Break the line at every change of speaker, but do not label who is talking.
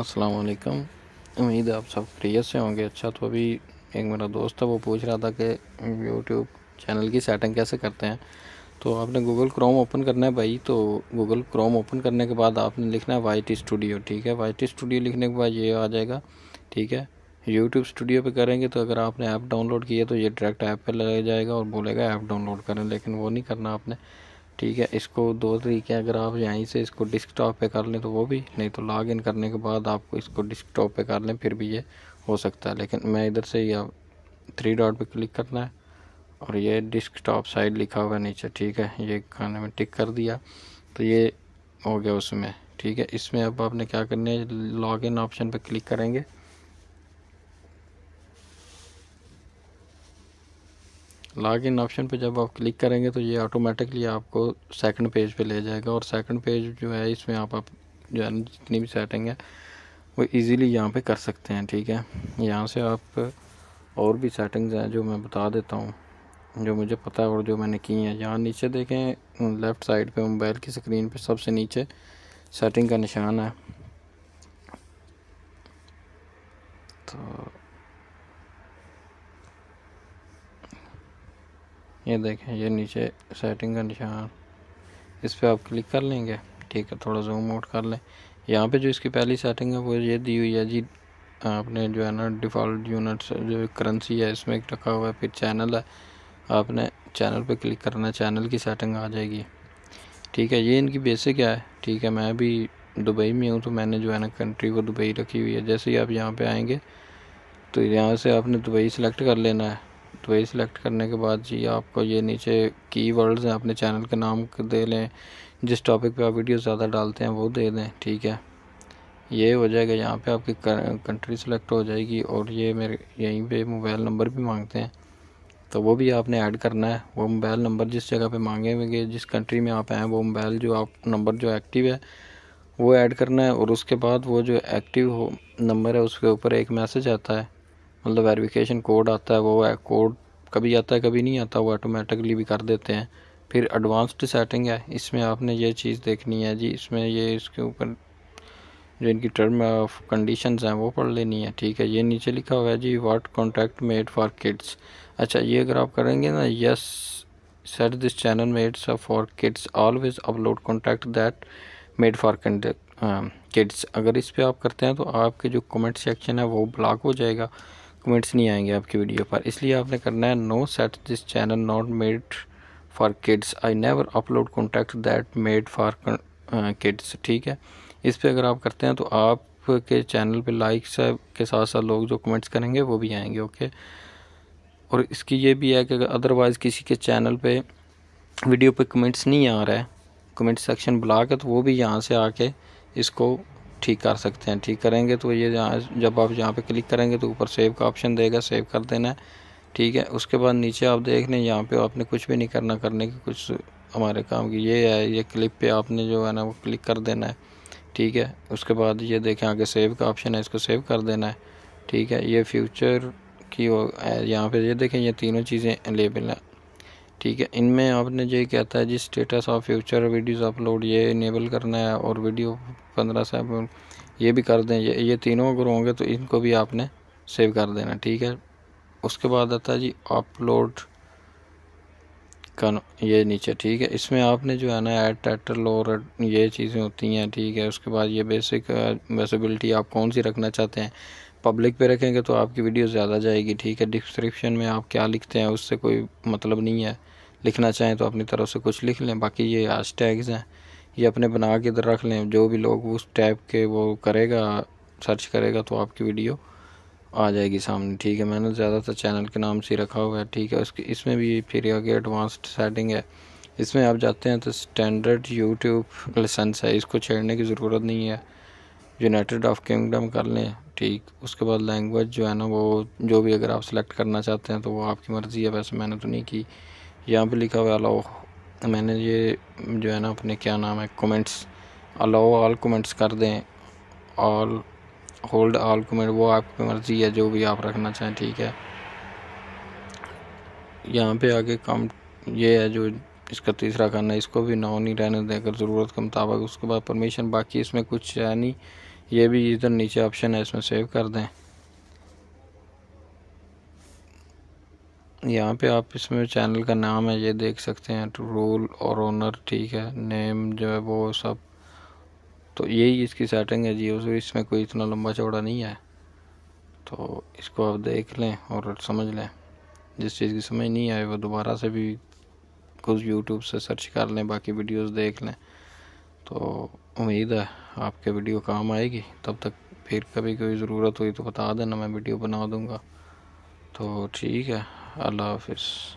असलकम उम्मीद है आप सब क्रियत से होंगे अच्छा तो अभी एक मेरा दोस्त था वो पूछ रहा था कि यूट्यूब चैनल की सेटिंग कैसे करते हैं तो आपने गूगल क्रोम ओपन करना है भाई तो गूगल क्रोम ओपन करने के बाद आपने लिखना है वाई टी स्टूडियो ठीक है वाई टी स्टूडियो लिखने के बाद ये आ जाएगा ठीक है यूट्यूब स्टूडियो पर करेंगे तो अगर आपने ऐप डाउनलोड किया तो ये डायरेक्ट ऐप पर लग जाएगा और बोलेगा ऐप डाउनलोड करें लेकिन वो नहीं करना आपने ठीक है इसको दो तरीके अगर आप यहीं से इसको डिस्कटॉप पे कर लें तो वो भी नहीं तो लॉग इन करने के बाद आपको इसको डिस्कटॉप पे कर लें फिर भी ये हो सकता है लेकिन मैं इधर से ही आप थ्री डॉट पे क्लिक करना है और ये डिस्कटॉप साइड लिखा हुआ है नीचे ठीक है ये खाने में टिक कर दिया तो ये हो गया उसमें ठीक है इसमें अब आपने क्या करना है इन ऑप्शन पर क्लिक करेंगे लॉग इन ऑप्शन पे जब आप क्लिक करेंगे तो ये ऑटोमेटिकली आपको सेकंड पेज पे ले जाएगा और सेकंड पेज जो है इसमें आप, आप जो है जितनी भी सेटिंग है वो इजीली यहाँ पे कर सकते हैं ठीक है यहाँ से आप और भी सेटिंग्स हैं जो मैं बता देता हूँ जो मुझे पता है और जो मैंने की हैं यहाँ नीचे देखें लेफ़्ट साइड पे मोबाइल की स्क्रीन पे सबसे नीचे सेटिंग का निशान है ये देखें ये नीचे सेटिंग का निशान इस पर आप क्लिक कर लेंगे ठीक है थोड़ा जूम आउट कर लें यहाँ पे जो इसकी पहली सेटिंग है वो ये दी हुई है जी आपने जो है ना डिफ़ॉल्ट यूनिट्स जो करेंसी है इसमें एक रखा हुआ है फिर चैनल है आपने चैनल पे क्लिक करना चैनल की सेटिंग आ जाएगी ठीक है ये इनकी बेसिक है ठीक है मैं भी दुबई में हूँ तो मैंने जो है ना कंट्री को दुबई रखी हुई है जैसे ही आप यहाँ पर आएँगे तो यहाँ से आपने दुबई सेलेक्ट कर लेना है तो ये सिलेक्ट करने के बाद जी आपको ये नीचे की वर्ड्स हैं अपने चैनल के नाम दे लें जिस टॉपिक पे आप वीडियो ज़्यादा डालते हैं वो दे दें ठीक है ये हो जाएगा यहाँ पे आपकी कंट्री सेलेक्ट हो जाएगी और ये मेरे यहीं पे मोबाइल नंबर भी मांगते हैं तो वो भी आपने ऐड करना है वो मोबाइल नंबर जिस जगह पे हुए जिस कंट्री में आप हैं वो मोबाइल जो आप नंबर जो एक्टिव है वो ऐड करना है और उसके बाद वो जो एक्टिव हो नंबर है उसके ऊपर एक मैसेज आता है मतलब वेरिफिकेशन कोड आता है वो है कोड कभी आता है कभी नहीं आता वो ऑटोमेटिकली भी कर देते हैं फिर एडवांस्ड सेटिंग है इसमें आपने ये चीज़ देखनी है जी इसमें ये इसके ऊपर जो इनकी टर्म ऑफ कंडीशन हैं वो पढ़ लेनी है ठीक है ये नीचे लिखा हुआ है जी what contract made for kids अच्छा ये अगर आप करेंगे ना yes set this channel made for kids always upload contract that made for kids अगर इस पर आप करते हैं तो आपके जो कमेंट सेक्शन है वो ब्लॉक हो जाएगा कमेंट्स नहीं आएंगे आपकी वीडियो पर इसलिए आपने करना है no set this channel not made for kids I never upload contact that made for kids ठीक है इस पर अगर आप करते हैं तो आपके चैनल पे लाइक्स के साथ साथ लोग जो कमेंट्स करेंगे वो भी आएंगे ओके और इसकी ये भी है कि अगर अदरवाइज़ किसी के चैनल पे वीडियो पे कमेंट्स नहीं आ रहा है कमेंट सेक्शन ब्लॉक है तो वो भी यहाँ से आके इसको ठीक कर सकते हैं ठीक करेंगे तो ये जहाँ जब आप यहाँ पे क्लिक करेंगे तो ऊपर सेव का ऑप्शन देगा सेव कर देना है ठीक है उसके बाद नीचे आप देख लें यहाँ पे आपने कुछ भी नहीं करना करने की कुछ हमारे काम की ये है ये क्लिप पे आपने जो है ना वो क्लिक कर देना है ठीक है उसके बाद ये देखें आगे सेव का ऑप्शन है इसको सेव कर देना है ठीक है ये फ्यूचर की यहाँ पे ये देखें ये तीनों चीज़ें अवेलेबल हैं ठीक है इनमें आपने जो क्या था जी status of future videos upload ये इनेबल करना है और वीडियो पंद्रह से ये भी कर दें ये ये तीनों अगर होंगे तो इनको भी आपने सेव कर देना ठीक है उसके बाद आता है जी अपलोड का ये नीचे ठीक है इसमें आपने जो है ना एड टाइटल और ये चीज़ें होती हैं ठीक है उसके बाद ये बेसिक वेसिबिलिटी uh, आप कौन सी रखना चाहते हैं पब्लिक पे रखेंगे तो आपकी वीडियो ज़्यादा जाएगी ठीक है डिस्क्रिप्शन में आप क्या लिखते हैं उससे कोई मतलब नहीं है लिखना चाहें तो अपनी तरफ से कुछ लिख लें बाकी ये हैश टैग्स हैं ये अपने बना के इधर रख लें जो भी लोग उस टैप के वो करेगा सर्च करेगा तो आपकी वीडियो आ जाएगी सामने ठीक है मैंने ज़्यादातर चैनल के नाम से रखा हुआ है ठीक है उसके इसमें भी फिर आगे एडवांस्ड सेटिंग है इसमें आप जाते हैं तो स्टैंडर्ड यूट्यूब लाइसेंस है इसको छेड़ने की ज़रूरत नहीं है यूनाइटेड ऑफ किंगडम कर लें ठीक उसके बाद लैंग्वेज जो है ना वो जो भी अगर आप सेलेक्ट करना चाहते हैं तो वो आपकी मर्ज़ी है वैसे मैंने तो नहीं की यहाँ पे लिखा हुआ अलाओ मैंने ये जो है ना अपने क्या नाम है कमेंट्स अलाओ ऑल कमेंट्स कर दें ऑल होल्ड ऑल कमेंट वो आपकी मर्ज़ी है जो भी आप रखना चाहें ठीक है यहाँ पर आगे काम ये है जो इसका तीसरा करना है इसको भी नाव नहीं रहने दें अगर ज़रूरत के तो मुताबिक उसके बाद परमिशन बाकी इसमें कुछ है नहीं ये भी इधर नीचे ऑप्शन है इसमें सेव कर दें यहाँ पे आप इसमें चैनल का नाम है ये देख सकते हैं रोल और ओनर ठीक है नेम जो है वो सब तो यही इसकी सेटिंग है जी उस इसमें कोई इतना लंबा चौड़ा नहीं है तो इसको आप देख लें और समझ लें जिस चीज़ की समझ नहीं आए वो दोबारा से भी कुछ यूट्यूब से सर्च कर लें बाकी वीडियोस देख लें तो उम्मीद है आपके वीडियो काम आएगी तब तक फिर कभी कोई ज़रूरत हुई तो बता देना मैं वीडियो बना दूँगा तो ठीक है अल्लाह हाफिज़